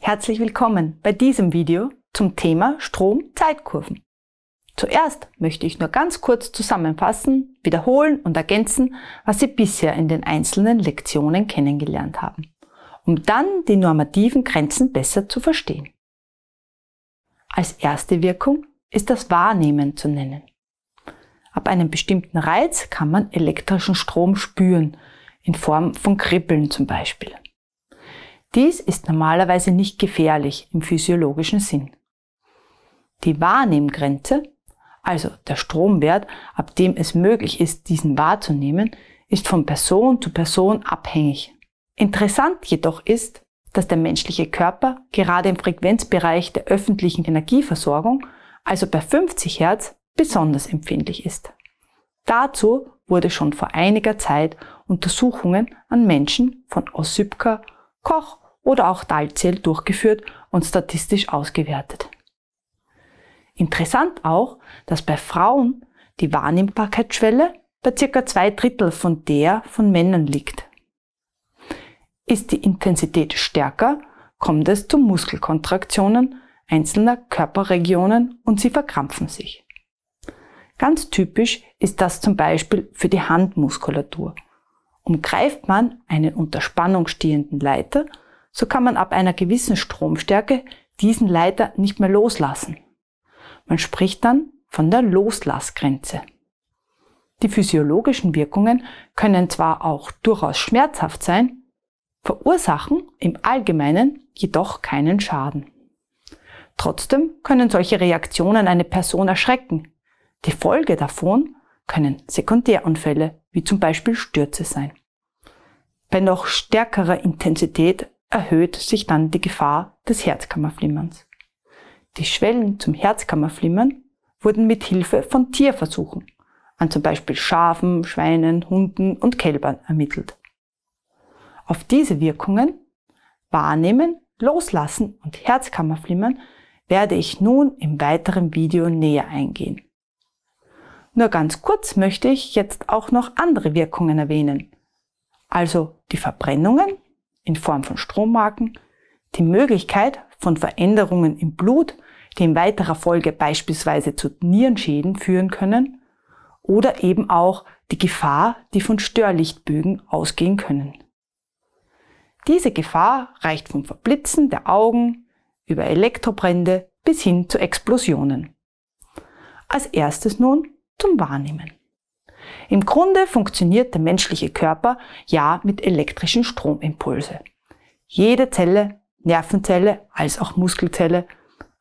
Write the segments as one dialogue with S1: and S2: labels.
S1: Herzlich willkommen bei diesem Video zum Thema Strom-Zeitkurven. Zuerst möchte ich nur ganz kurz zusammenfassen, wiederholen und ergänzen, was Sie bisher in den einzelnen Lektionen kennengelernt haben um dann die normativen Grenzen besser zu verstehen. Als erste Wirkung ist das Wahrnehmen zu nennen. Ab einem bestimmten Reiz kann man elektrischen Strom spüren, in Form von Kribbeln zum Beispiel. Dies ist normalerweise nicht gefährlich im physiologischen Sinn. Die Wahrnehmgrenze, also der Stromwert, ab dem es möglich ist, diesen wahrzunehmen, ist von Person zu Person abhängig Interessant jedoch ist, dass der menschliche Körper gerade im Frequenzbereich der öffentlichen Energieversorgung, also bei 50 Hertz, besonders empfindlich ist. Dazu wurde schon vor einiger Zeit Untersuchungen an Menschen von Ossipka, Koch oder auch Dalzell durchgeführt und statistisch ausgewertet. Interessant auch, dass bei Frauen die Wahrnehmbarkeitsschwelle bei circa zwei Drittel von der von Männern liegt. Ist die Intensität stärker, kommt es zu Muskelkontraktionen einzelner Körperregionen und sie verkrampfen sich. Ganz typisch ist das zum Beispiel für die Handmuskulatur. Umgreift man einen unter Spannung stehenden Leiter, so kann man ab einer gewissen Stromstärke diesen Leiter nicht mehr loslassen. Man spricht dann von der Loslassgrenze. Die physiologischen Wirkungen können zwar auch durchaus schmerzhaft sein, verursachen im Allgemeinen jedoch keinen Schaden. Trotzdem können solche Reaktionen eine Person erschrecken. Die Folge davon können Sekundärunfälle wie zum Beispiel Stürze sein. Bei noch stärkerer Intensität erhöht sich dann die Gefahr des Herzkammerflimmerns. Die Schwellen zum Herzkammerflimmern wurden mit Hilfe von Tierversuchen an zum Beispiel Schafen, Schweinen, Hunden und Kälbern ermittelt. Auf diese Wirkungen Wahrnehmen, Loslassen und Herzkammerflimmern werde ich nun im weiteren Video näher eingehen. Nur ganz kurz möchte ich jetzt auch noch andere Wirkungen erwähnen. Also die Verbrennungen in Form von Strommarken, die Möglichkeit von Veränderungen im Blut, die in weiterer Folge beispielsweise zu Nierenschäden führen können, oder eben auch die Gefahr, die von Störlichtbögen ausgehen können. Diese Gefahr reicht vom Verblitzen der Augen über Elektrobrände bis hin zu Explosionen. Als erstes nun zum Wahrnehmen. Im Grunde funktioniert der menschliche Körper ja mit elektrischen Stromimpulse. Jede Zelle, Nervenzelle als auch Muskelzelle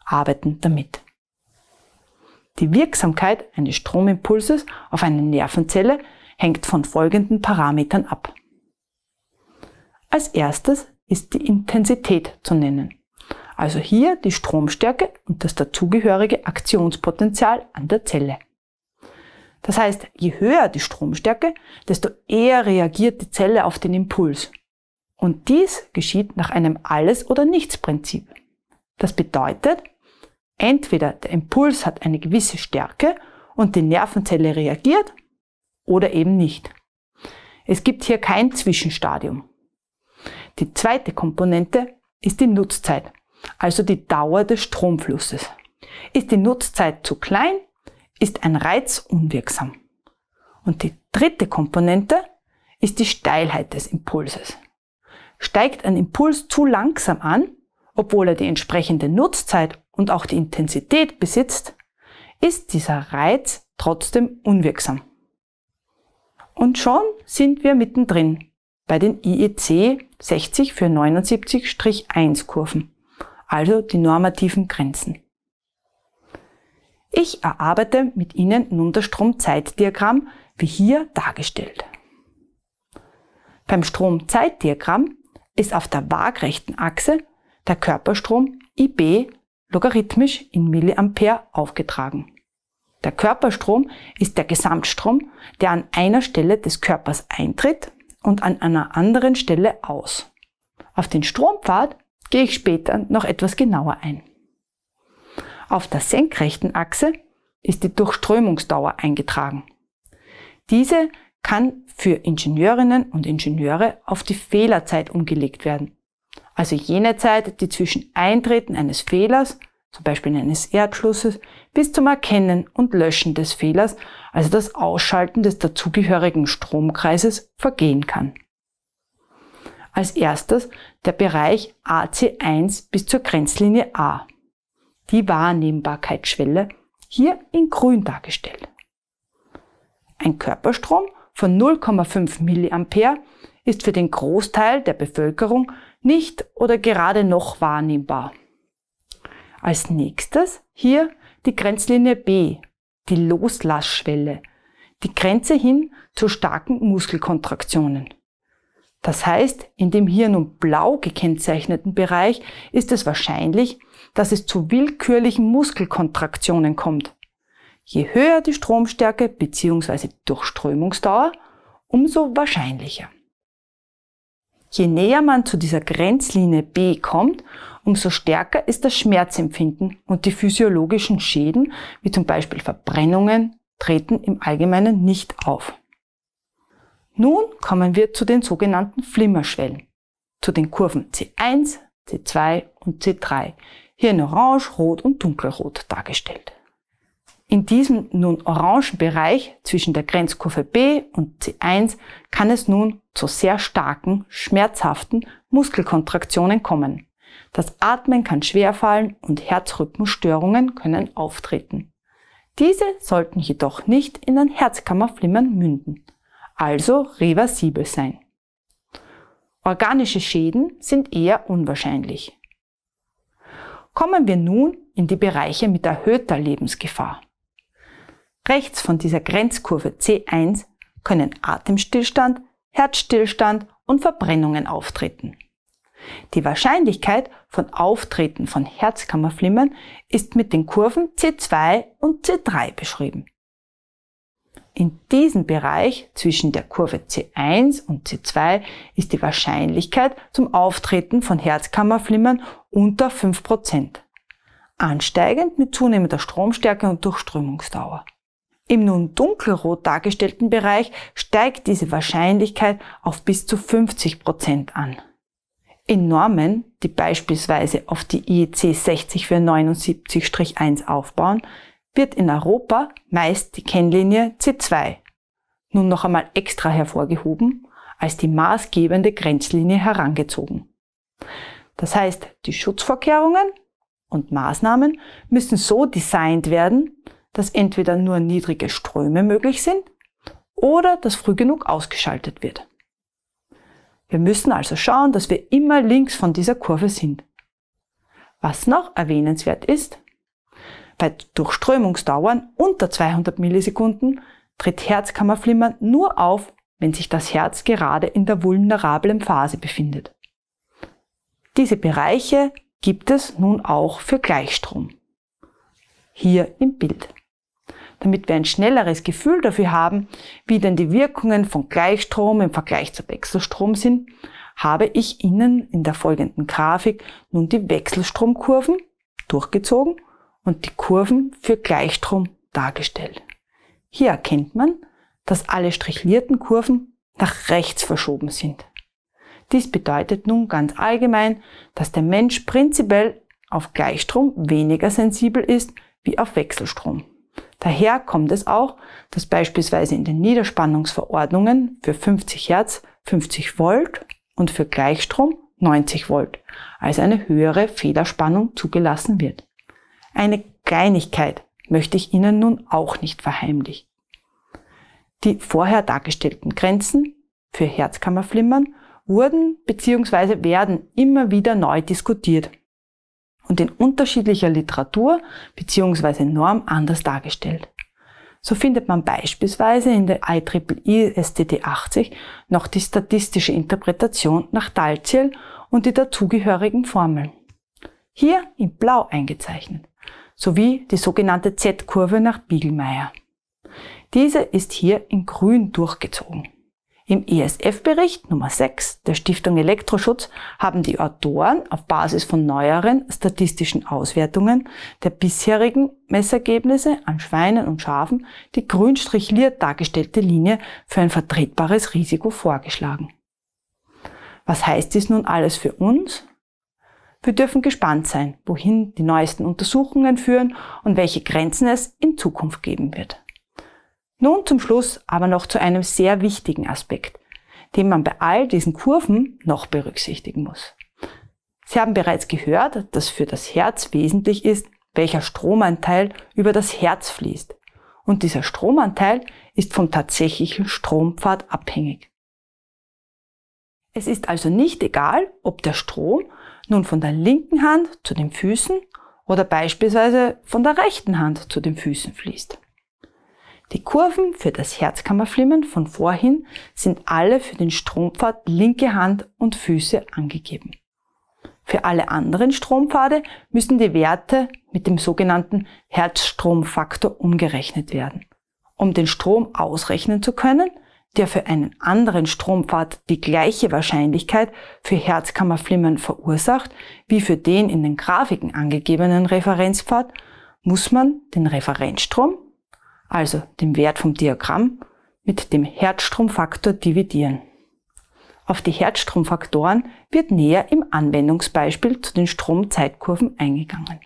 S1: arbeiten damit. Die Wirksamkeit eines Stromimpulses auf eine Nervenzelle hängt von folgenden Parametern ab. Als erstes ist die Intensität zu nennen. Also hier die Stromstärke und das dazugehörige Aktionspotenzial an der Zelle. Das heißt, je höher die Stromstärke, desto eher reagiert die Zelle auf den Impuls. Und dies geschieht nach einem Alles- oder Nichts-Prinzip. Das bedeutet, entweder der Impuls hat eine gewisse Stärke und die Nervenzelle reagiert oder eben nicht. Es gibt hier kein Zwischenstadium. Die zweite Komponente ist die Nutzzeit, also die Dauer des Stromflusses. Ist die Nutzzeit zu klein, ist ein Reiz unwirksam. Und die dritte Komponente ist die Steilheit des Impulses. Steigt ein Impuls zu langsam an, obwohl er die entsprechende Nutzzeit und auch die Intensität besitzt, ist dieser Reiz trotzdem unwirksam. Und schon sind wir mittendrin bei den IEC e 60 für 79-1 Kurven, also die normativen Grenzen. Ich erarbeite mit Ihnen nun das Stromzeitdiagramm, wie hier dargestellt. Beim Stromzeitdiagramm ist auf der waagrechten Achse der Körperstrom IB logarithmisch in Milliampere aufgetragen. Der Körperstrom ist der Gesamtstrom, der an einer Stelle des Körpers eintritt und an einer anderen Stelle aus. Auf den Strompfad gehe ich später noch etwas genauer ein. Auf der senkrechten Achse ist die Durchströmungsdauer eingetragen. Diese kann für Ingenieurinnen und Ingenieure auf die Fehlerzeit umgelegt werden, also jene Zeit, die zwischen Eintreten eines Fehlers zum Beispiel eines Erdschlusses, bis zum Erkennen und Löschen des Fehlers, also das Ausschalten des dazugehörigen Stromkreises, vergehen kann. Als erstes der Bereich AC1 bis zur Grenzlinie A, die Wahrnehmbarkeitsschwelle, hier in grün dargestellt. Ein Körperstrom von 0,5 mA ist für den Großteil der Bevölkerung nicht oder gerade noch wahrnehmbar. Als nächstes hier die Grenzlinie B, die Loslassschwelle, die Grenze hin zu starken Muskelkontraktionen. Das heißt, in dem hier nun blau gekennzeichneten Bereich ist es wahrscheinlich, dass es zu willkürlichen Muskelkontraktionen kommt. Je höher die Stromstärke bzw. Durchströmungsdauer, umso wahrscheinlicher. Je näher man zu dieser Grenzlinie B kommt, umso stärker ist das Schmerzempfinden und die physiologischen Schäden, wie zum Beispiel Verbrennungen, treten im Allgemeinen nicht auf. Nun kommen wir zu den sogenannten Flimmerschwellen, zu den Kurven C1, C2 und C3, hier in Orange, Rot und Dunkelrot dargestellt. In diesem nun orangen Bereich zwischen der Grenzkurve B und C1 kann es nun zu sehr starken, schmerzhaften Muskelkontraktionen kommen. Das Atmen kann schwerfallen und Herzrhythmusstörungen können auftreten. Diese sollten jedoch nicht in ein Herzkammerflimmern münden, also reversibel sein. Organische Schäden sind eher unwahrscheinlich. Kommen wir nun in die Bereiche mit erhöhter Lebensgefahr. Rechts von dieser Grenzkurve C1 können Atemstillstand, Herzstillstand und Verbrennungen auftreten. Die Wahrscheinlichkeit von Auftreten von Herzkammerflimmern ist mit den Kurven C2 und C3 beschrieben. In diesem Bereich zwischen der Kurve C1 und C2 ist die Wahrscheinlichkeit zum Auftreten von Herzkammerflimmern unter 5%, ansteigend mit zunehmender Stromstärke und Durchströmungsdauer. Im nun dunkelrot dargestellten Bereich steigt diese Wahrscheinlichkeit auf bis zu 50 Prozent an. In Normen, die beispielsweise auf die e IEC 60479-1 aufbauen, wird in Europa meist die Kennlinie C2 nun noch einmal extra hervorgehoben, als die maßgebende Grenzlinie herangezogen. Das heißt, die Schutzvorkehrungen und Maßnahmen müssen so designt werden, dass entweder nur niedrige Ströme möglich sind oder dass früh genug ausgeschaltet wird. Wir müssen also schauen, dass wir immer links von dieser Kurve sind. Was noch erwähnenswert ist, bei Durchströmungsdauern unter 200 Millisekunden tritt Herzkammerflimmern nur auf, wenn sich das Herz gerade in der vulnerablen Phase befindet. Diese Bereiche gibt es nun auch für Gleichstrom. Hier im Bild damit wir ein schnelleres Gefühl dafür haben, wie denn die Wirkungen von Gleichstrom im Vergleich zu Wechselstrom sind, habe ich Ihnen in der folgenden Grafik nun die Wechselstromkurven durchgezogen und die Kurven für Gleichstrom dargestellt. Hier erkennt man, dass alle strichlierten Kurven nach rechts verschoben sind. Dies bedeutet nun ganz allgemein, dass der Mensch prinzipiell auf Gleichstrom weniger sensibel ist wie auf Wechselstrom. Daher kommt es auch, dass beispielsweise in den Niederspannungsverordnungen für 50 Hertz 50 Volt und für Gleichstrom 90 Volt als eine höhere Federspannung zugelassen wird. Eine Kleinigkeit möchte ich Ihnen nun auch nicht verheimlichen. Die vorher dargestellten Grenzen für Herzkammerflimmern wurden bzw. werden immer wieder neu diskutiert und in unterschiedlicher Literatur bzw. Norm anders dargestellt. So findet man beispielsweise in der IEEE STD 80 noch die statistische Interpretation nach Dalziel und die dazugehörigen Formeln. Hier in blau eingezeichnet, sowie die sogenannte Z-Kurve nach Biegelmeier. Diese ist hier in grün durchgezogen. Im ESF-Bericht Nummer 6 der Stiftung Elektroschutz haben die Autoren auf Basis von neueren statistischen Auswertungen der bisherigen Messergebnisse an Schweinen und Schafen die grünstrichliert dargestellte Linie für ein vertretbares Risiko vorgeschlagen. Was heißt dies nun alles für uns? Wir dürfen gespannt sein, wohin die neuesten Untersuchungen führen und welche Grenzen es in Zukunft geben wird. Nun zum Schluss aber noch zu einem sehr wichtigen Aspekt, den man bei all diesen Kurven noch berücksichtigen muss. Sie haben bereits gehört, dass für das Herz wesentlich ist, welcher Stromanteil über das Herz fließt. Und dieser Stromanteil ist vom tatsächlichen Strompfad abhängig. Es ist also nicht egal, ob der Strom nun von der linken Hand zu den Füßen oder beispielsweise von der rechten Hand zu den Füßen fließt. Die Kurven für das Herzkammerflimmern von vorhin sind alle für den Strompfad linke Hand und Füße angegeben. Für alle anderen Strompfade müssen die Werte mit dem sogenannten Herzstromfaktor umgerechnet werden. Um den Strom ausrechnen zu können, der für einen anderen Strompfad die gleiche Wahrscheinlichkeit für Herzkammerflimmern verursacht wie für den in den Grafiken angegebenen Referenzpfad, muss man den Referenzstrom also den Wert vom Diagramm, mit dem Herzstromfaktor dividieren. Auf die Herzstromfaktoren wird näher im Anwendungsbeispiel zu den Stromzeitkurven eingegangen.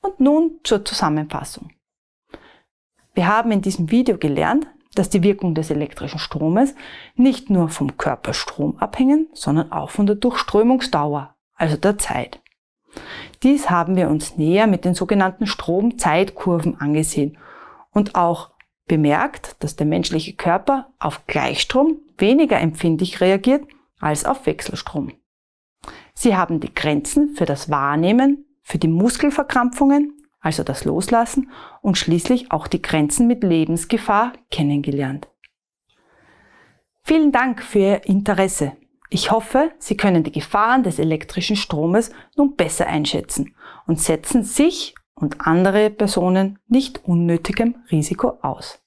S1: Und nun zur Zusammenfassung. Wir haben in diesem Video gelernt, dass die Wirkung des elektrischen Stromes nicht nur vom Körperstrom abhängen, sondern auch von der Durchströmungsdauer, also der Zeit. Dies haben wir uns näher mit den sogenannten Stromzeitkurven angesehen und auch bemerkt, dass der menschliche Körper auf Gleichstrom weniger empfindlich reagiert als auf Wechselstrom. Sie haben die Grenzen für das Wahrnehmen, für die Muskelverkrampfungen, also das Loslassen und schließlich auch die Grenzen mit Lebensgefahr kennengelernt. Vielen Dank für Ihr Interesse. Ich hoffe, Sie können die Gefahren des elektrischen Stromes nun besser einschätzen und setzen sich und andere Personen nicht unnötigem Risiko aus.